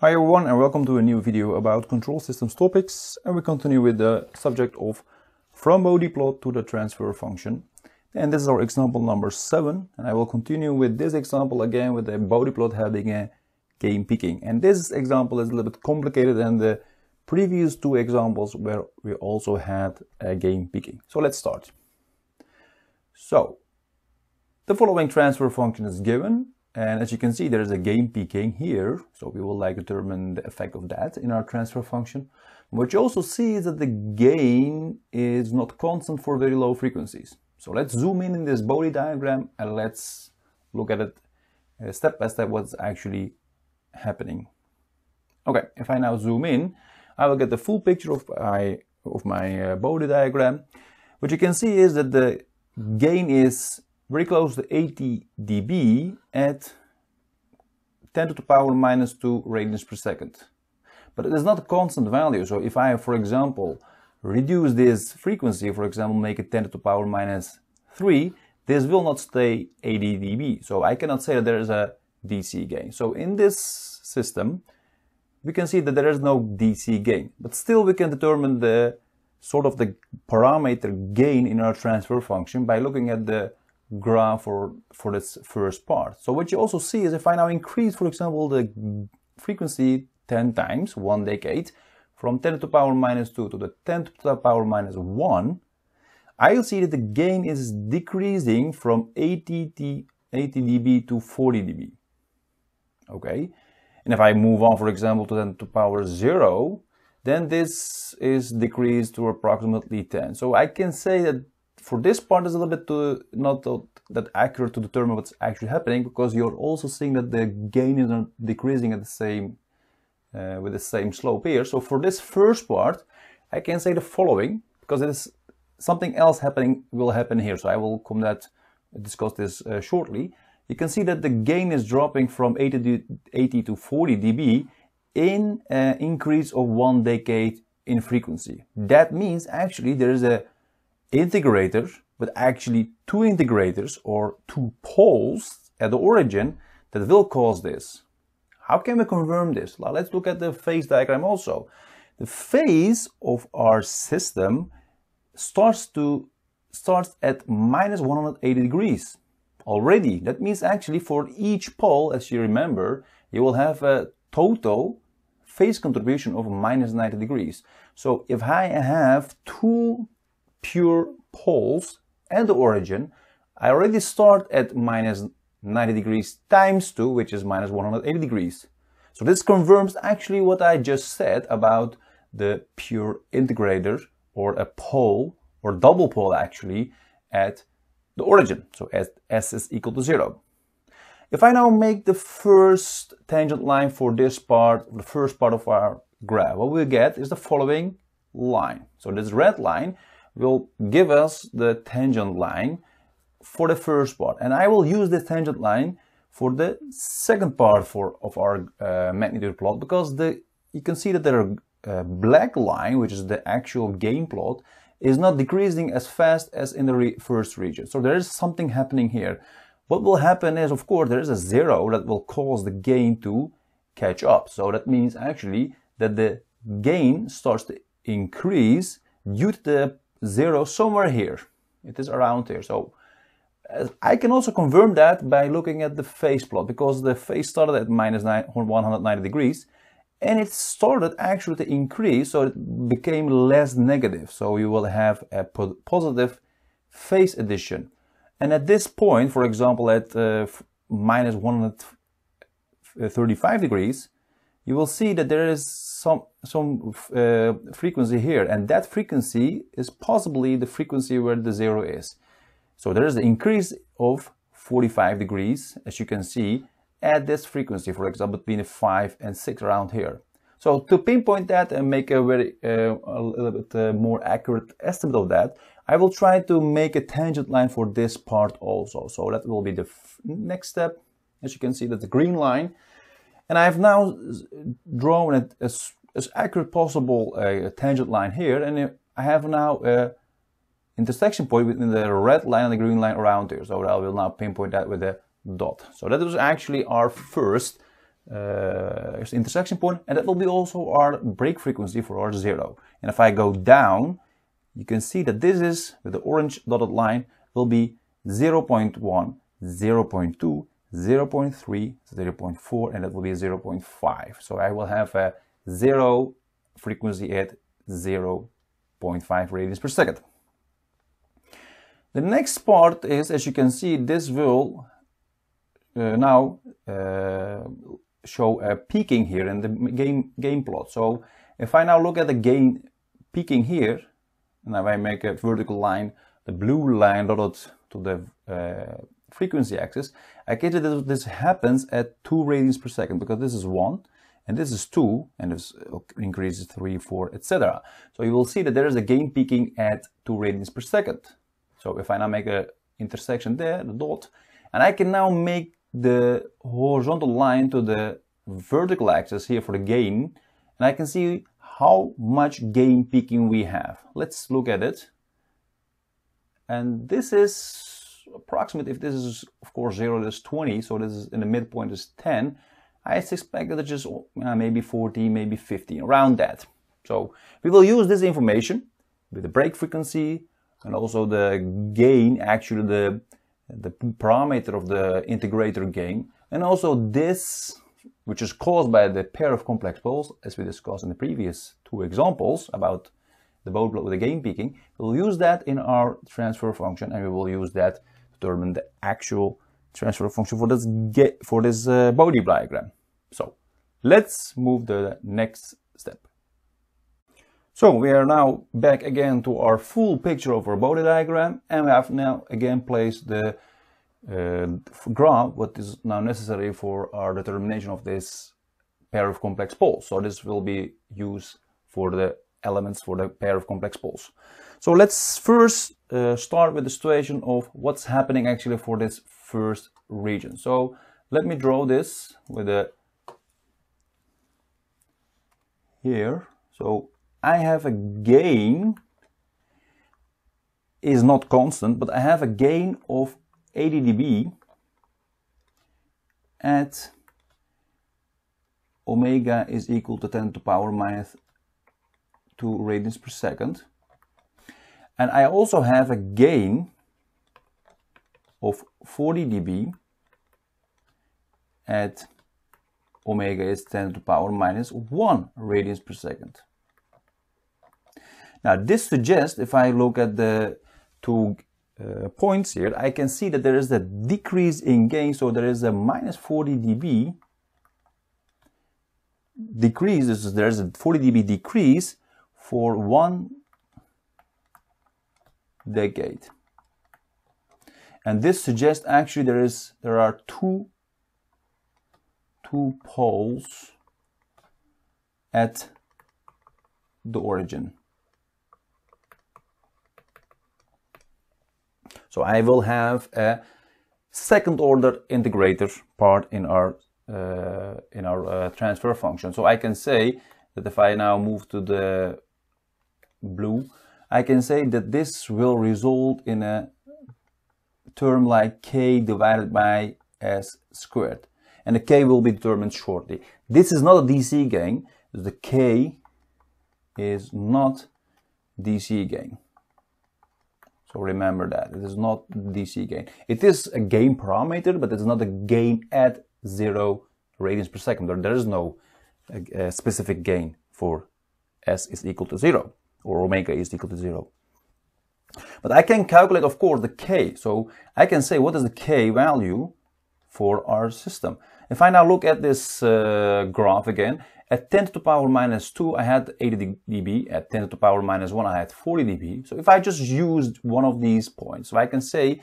Hi everyone and welcome to a new video about control systems topics and we continue with the subject of from plot to the transfer function and this is our example number 7 and I will continue with this example again with the plot having a game picking and this example is a little bit complicated than the previous two examples where we also had a game picking so let's start so the following transfer function is given and as you can see, there's a gain peaking here. So we will like determine the effect of that in our transfer function. What you also see is that the gain is not constant for very low frequencies. So let's zoom in in this Bode diagram and let's look at it uh, step by step what's actually happening. Okay, if I now zoom in, I will get the full picture of my, of my uh, Bode diagram. What you can see is that the gain is very close to 80 dB at 10 to the power minus 2 radians per second. But it is not a constant value, so if I, for example, reduce this frequency, for example, make it 10 to the power minus 3, this will not stay 80 dB, so I cannot say that there is a DC gain. So in this system, we can see that there is no DC gain, but still we can determine the sort of the parameter gain in our transfer function by looking at the graph for, for this first part. So what you also see is if I now increase, for example, the frequency 10 times, one decade, from 10 to the power minus 2 to the 10 to the power minus 1, I'll see that the gain is decreasing from 80, t, 80 dB to 40 dB. Okay, and if I move on, for example, to 10 to the power 0, then this is decreased to approximately 10. So I can say that for this part is a little bit too, not that accurate to determine what's actually happening because you're also seeing that the gain is not decreasing at the same uh, with the same slope here. So for this first part, I can say the following because it is something else happening will happen here. So I will come that discuss this uh, shortly. You can see that the gain is dropping from 80, 80 to 40 dB in an uh, increase of one decade in frequency. That means actually there is a integrator, but actually two integrators or two poles at the origin that will cause this. How can we confirm this? let's look at the phase diagram also. The phase of our system starts to starts at minus 180 degrees already. That means actually for each pole, as you remember, you will have a total phase contribution of minus 90 degrees. So if I have two pure poles and the origin, I already start at minus 90 degrees times 2, which is minus 180 degrees. So this confirms actually what I just said about the pure integrator or a pole or double pole actually at the origin, so at s is equal to 0. If I now make the first tangent line for this part, the first part of our graph, what we get is the following line. So this red line will give us the tangent line for the first part. And I will use this tangent line for the second part for, of our uh, magnitude plot because the you can see that the uh, black line, which is the actual game plot, is not decreasing as fast as in the re first region. So there is something happening here. What will happen is, of course, there is a zero that will cause the gain to catch up. So that means actually that the gain starts to increase due to the 0 somewhere here. It is around here. So uh, I can also confirm that by looking at the phase plot because the phase started at minus 190 degrees and it started actually to increase so it became less negative. So you will have a positive phase addition. And at this point, for example, at uh, minus 135 degrees, you will see that there is some, some uh, frequency here and that frequency is possibly the frequency where the zero is. So there is an increase of 45 degrees as you can see at this frequency, for example between 5 and 6 around here. So to pinpoint that and make a very uh, a little bit uh, more accurate estimate of that, I will try to make a tangent line for this part also. So that will be the next step. As you can see that the green line and I've now drawn it as, as accurate possible a tangent line here, and I have now a intersection point between the red line and the green line around here. So I will now pinpoint that with a dot. So that was actually our first uh, intersection point, and that will be also our break frequency for our zero. And if I go down, you can see that this is, with the orange dotted line, will be 0 0.1, 0 0.2, 0 0.3, 0 0.4, and it will be 0 0.5. So I will have a zero frequency at 0 0.5 radians per second. The next part is, as you can see, this will uh, now uh, show a peaking here in the game, game plot. So if I now look at the gain peaking here, and if I make a vertical line, the blue line dotted to the uh, frequency axis, I get that this happens at 2 radians per second because this is 1 and this is 2 and this uh, increases 3, 4, etc. So you will see that there is a gain peaking at 2 radians per second. So if I now make a intersection there, the dot, and I can now make the horizontal line to the vertical axis here for the gain and I can see how much gain peaking we have. Let's look at it. And this is approximate, if this is, of course, 0 is 20, so this is in the midpoint is 10, I suspect that it's just uh, maybe 14, maybe 15, around that. So we will use this information with the break frequency and also the gain, actually the, the parameter of the integrator gain, and also this, which is caused by the pair of complex poles, as we discussed in the previous two examples about the boat with the gain peaking. We'll use that in our transfer function and we will use that determine the actual transfer function for this get for this uh, body diagram. So let's move the next step. So we are now back again to our full picture of our body diagram and we have now again placed the uh, graph what is now necessary for our determination of this pair of complex poles. So this will be used for the elements for the pair of complex poles. So let's first uh, start with the situation of what's happening actually for this first region. So let me draw this with a here. So I have a gain is not constant, but I have a gain of 80 dB at omega is equal to 10 to the power minus 2 radians per second. And I also have a gain of 40 dB at omega is 10 to the power minus 1 radians per second. Now this suggests, if I look at the two uh, points here, I can see that there is a decrease in gain, so there is a minus 40 dB decrease, there is a 40 dB decrease for 1 decade. And this suggests actually there is there are two two poles at the origin. So I will have a second order integrator part in our uh, in our uh, transfer function. So I can say that if I now move to the blue, I can say that this will result in a term like k divided by s squared. And the k will be determined shortly. This is not a DC gain. The k is not DC gain. So remember that. It is not DC gain. It is a gain parameter, but it's not a gain at zero radians per second. There is no uh, specific gain for s is equal to zero or omega is equal to 0. But I can calculate, of course, the k. So I can say what is the k value for our system. If I now look at this uh, graph again, at 10 to the power minus 2, I had 80 dB. At 10 to the power minus 1, I had 40 dB. So if I just used one of these points, so I can say,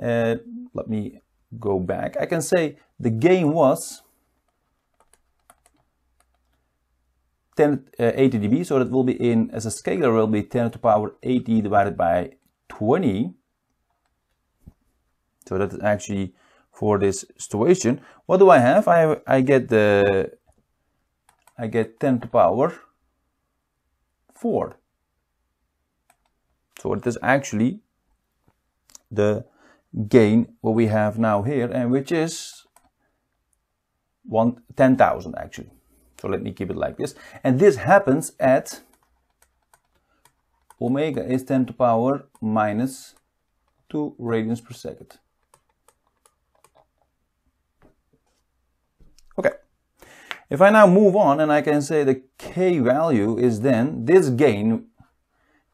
uh, let me go back. I can say the gain was 10 uh, eh, 80 dB, so that will be in as a scalar will be 10 to the power 80 divided by 20. So that is actually for this situation. What do I have? I I get the I get 10 to the power 4. So it is actually the gain what we have now here and which is 10,000 actually. So let me keep it like this. And this happens at omega is 10 to power minus 2 radians per second. Okay. If I now move on and I can say the k value is then this gain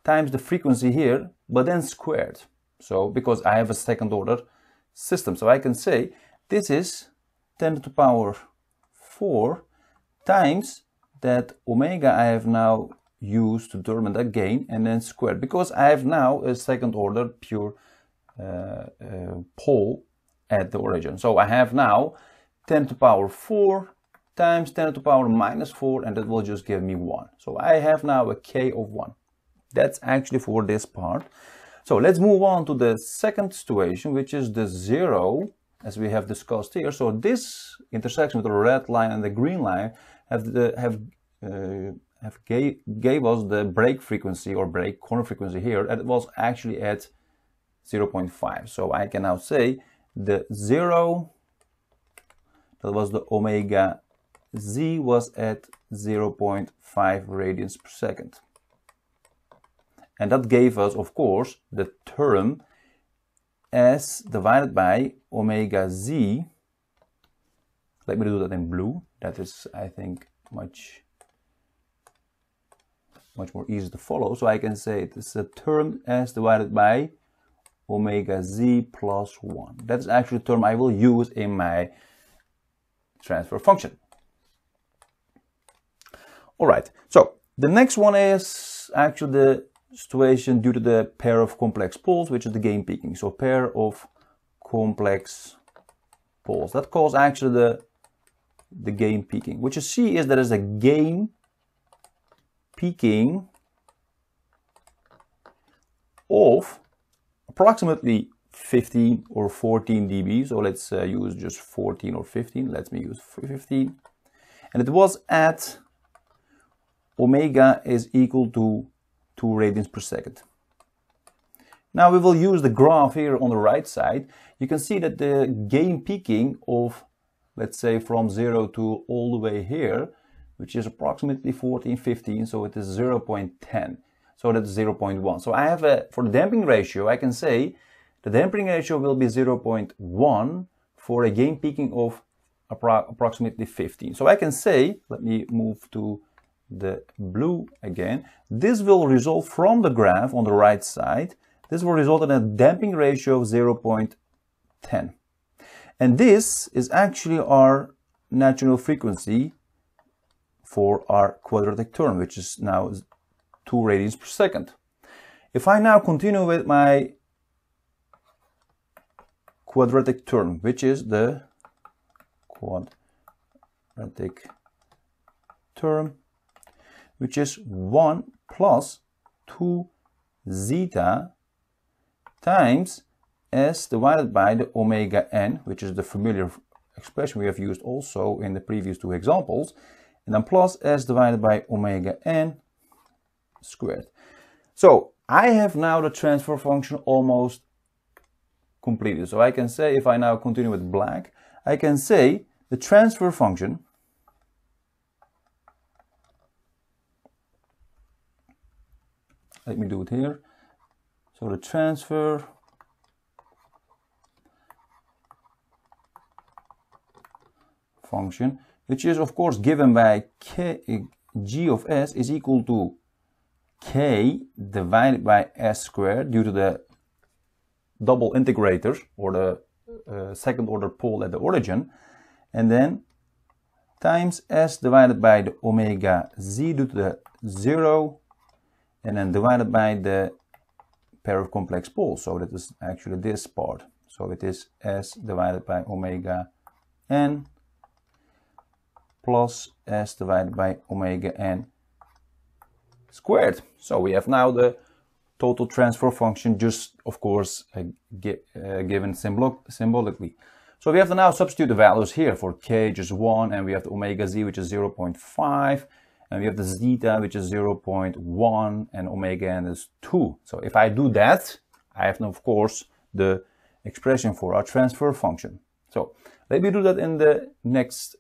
times the frequency here, but then squared. So because I have a second order system. So I can say this is 10 to the power 4 times that omega I have now used to determine that gain and then squared because I have now a second order pure uh, uh, pole at the origin. So I have now 10 to the power 4 times 10 to the power minus 4 and that will just give me 1. So I have now a k of 1. That's actually for this part. So let's move on to the second situation which is the 0 as we have discussed here. So this intersection with the red line and the green line have the, have uh, have gave, gave us the break frequency or break corner frequency here and it was actually at 0.5 so I can now say the 0 that was the omega z was at 0.5 radians per second and that gave us of course the term s divided by omega z let me do that in blue. That is, I think, much much more easy to follow. So I can say this is a term as divided by omega z plus 1. That's actually the term I will use in my transfer function. All right, so the next one is actually the situation due to the pair of complex poles, which is the game peaking. So pair of complex poles. That calls actually the the game peaking. What you see is there is a game peaking of approximately 15 or 14 dB. So let's uh, use just 14 or 15. Let me use 15. And it was at omega is equal to 2 radians per second. Now we will use the graph here on the right side. You can see that the gain peaking of let's say from 0 to all the way here, which is approximately 14, 15, so it is 0 0.10. So that's 0 0.1. So I have a, for the damping ratio, I can say the damping ratio will be 0 0.1 for a gain peaking of approximately 15. So I can say, let me move to the blue again. This will result from the graph on the right side. This will result in a damping ratio of 0 0.10. And this is actually our natural frequency for our quadratic term, which is now 2 radians per second. If I now continue with my quadratic term, which is the quadratic term, which is 1 plus 2 zeta times s divided by the omega n, which is the familiar expression we have used also in the previous two examples, and then plus s divided by omega n squared. So I have now the transfer function almost completed. So I can say, if I now continue with black, I can say the transfer function let me do it here. So the transfer function, which is of course given by k, g of s is equal to k divided by s squared due to the double integrator or the uh, second order pole at the origin and then times s divided by the omega z due to the 0 and then divided by the pair of complex poles so that is actually this part so it is s divided by omega n plus s divided by omega n squared. So we have now the total transfer function, just of course uh, gi uh, given symbol symbolically. So we have to now substitute the values here for k, just 1, and we have the omega z, which is 0 0.5, and we have the zeta, which is 0 0.1, and omega n is 2. So if I do that, I have, now, of course, the expression for our transfer function. So let me do that in the next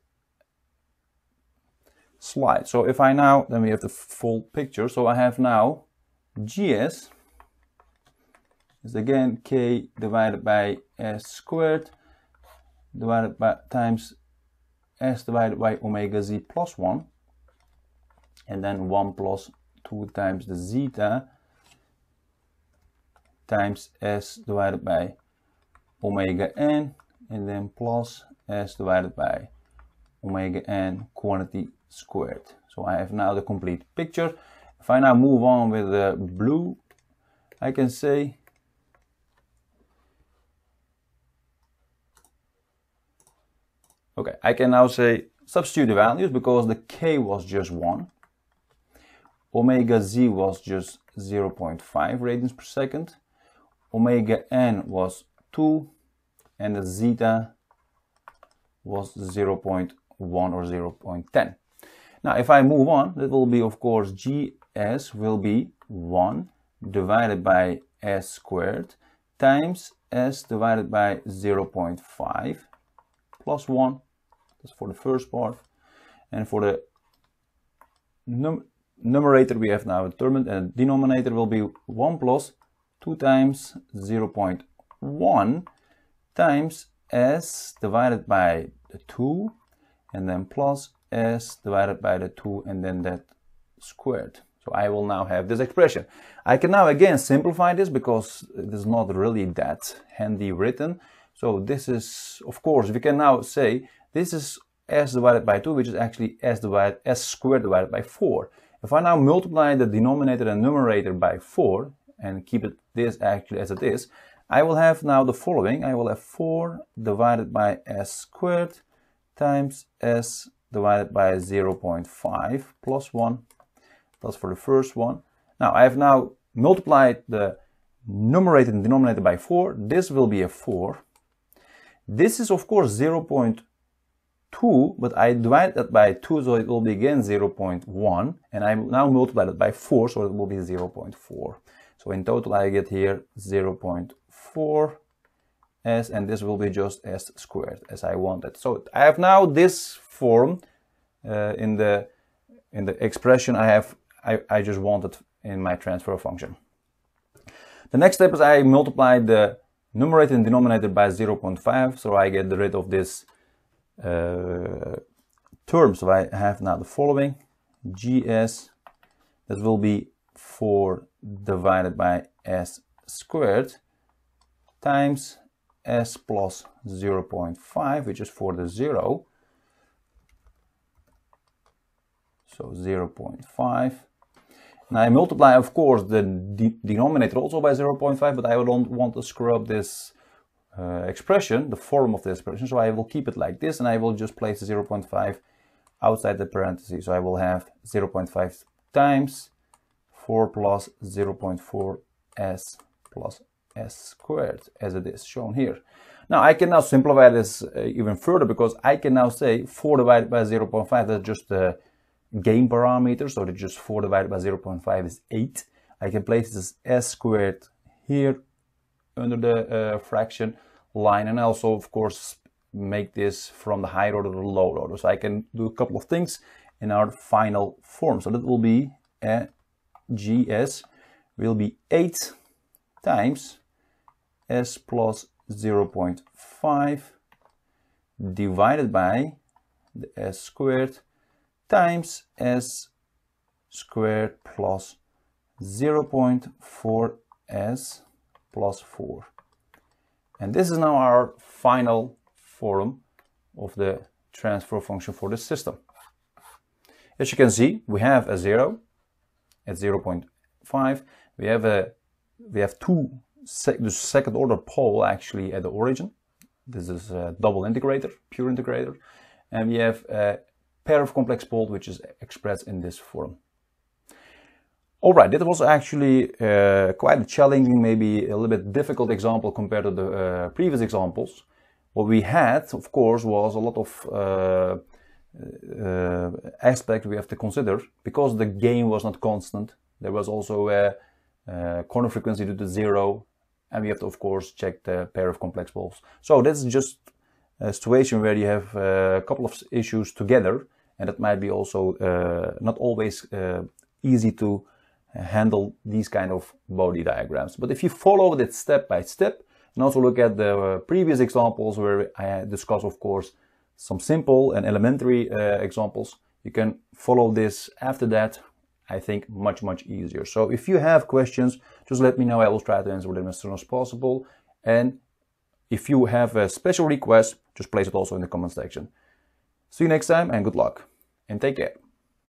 slide. So if I now, then we have the full picture. So I have now GS is again K divided by S squared divided by times S divided by omega Z plus 1 and then 1 plus 2 times the zeta times S divided by omega n and then plus S divided by omega n quantity squared. So I have now the complete picture. If I now move on with the blue, I can say Okay, I can now say substitute the values because the k was just 1. Omega z was just 0 0.5 radians per second. Omega n was 2 and the zeta was 0 0.1 or 0 0.10. Now, if I move on, that will be, of course, gs will be 1 divided by s squared times s divided by 0.5 plus 1. That's for the first part. And for the num numerator, we have now determined, and uh, denominator will be 1 plus 2 times 0.1 times s divided by the 2 and then plus s divided by the 2 and then that squared. So I will now have this expression. I can now again simplify this because it is not really that handy written. So this is, of course, we can now say this is s divided by 2, which is actually s, divided, s squared divided by 4. If I now multiply the denominator and numerator by 4 and keep it this actually as it is, I will have now the following. I will have 4 divided by s squared times s divided by 0 0.5 plus 1. That's for the first one. Now I have now multiplied the numerator and denominator by 4. This will be a 4. This is of course 0 0.2, but I divide that by 2, so it will be again 0 0.1. And I now multiply that by 4, so it will be 0 0.4. So in total I get here 0 0.4 s and this will be just s squared as I wanted. So I have now this form uh, in the in the expression I have I, I just wanted in my transfer function. The next step is I multiply the numerator and denominator by 0.5 so I get rid of this uh, term so I have now the following gs that will be 4 divided by s squared times s plus 0.5 which is for the 0 so 0.5. Now I multiply, of course, the de denominator also by 0.5, but I don't want to screw up this uh, expression, the form of the expression, so I will keep it like this, and I will just place 0.5 outside the parentheses, so I will have 0.5 times 4 plus 0.4 s plus s squared, as it is shown here. Now I can now simplify this uh, even further, because I can now say 4 divided by 0.5, that's just the uh, game parameter, so that just 4 divided by 0 0.5 is 8. I can place this s squared here under the uh, fraction line and also of course make this from the higher order to the lower order. So I can do a couple of things in our final form. So that will be a uh, GS will be 8 times S plus 0 0.5 divided by the S squared times s squared plus 0.4s plus 4. And this is now our final form of the transfer function for this system. As you can see, we have a 0 at 0 0.5. We have a we have two sec the second order pole actually at the origin. This is a double integrator, pure integrator, and we have a pair of complex poles, which is expressed in this form. All right, that was actually uh, quite a challenging, maybe a little bit difficult example compared to the uh, previous examples. What we had, of course, was a lot of uh, uh, aspect we have to consider because the gain was not constant. There was also a, a uh, corner frequency due to zero, and we have to, of course, check the pair of complex poles. So that's just a situation where you have uh, a couple of issues together and it might be also uh, not always uh, easy to handle these kind of body diagrams. But if you follow that step by step, and also look at the uh, previous examples where I discuss, of course, some simple and elementary uh, examples, you can follow this after that, I think, much, much easier. So if you have questions, just let me know. I will try to answer them as soon as possible. And if you have a special request, just place it also in the comment section. See you next time and good luck and take care.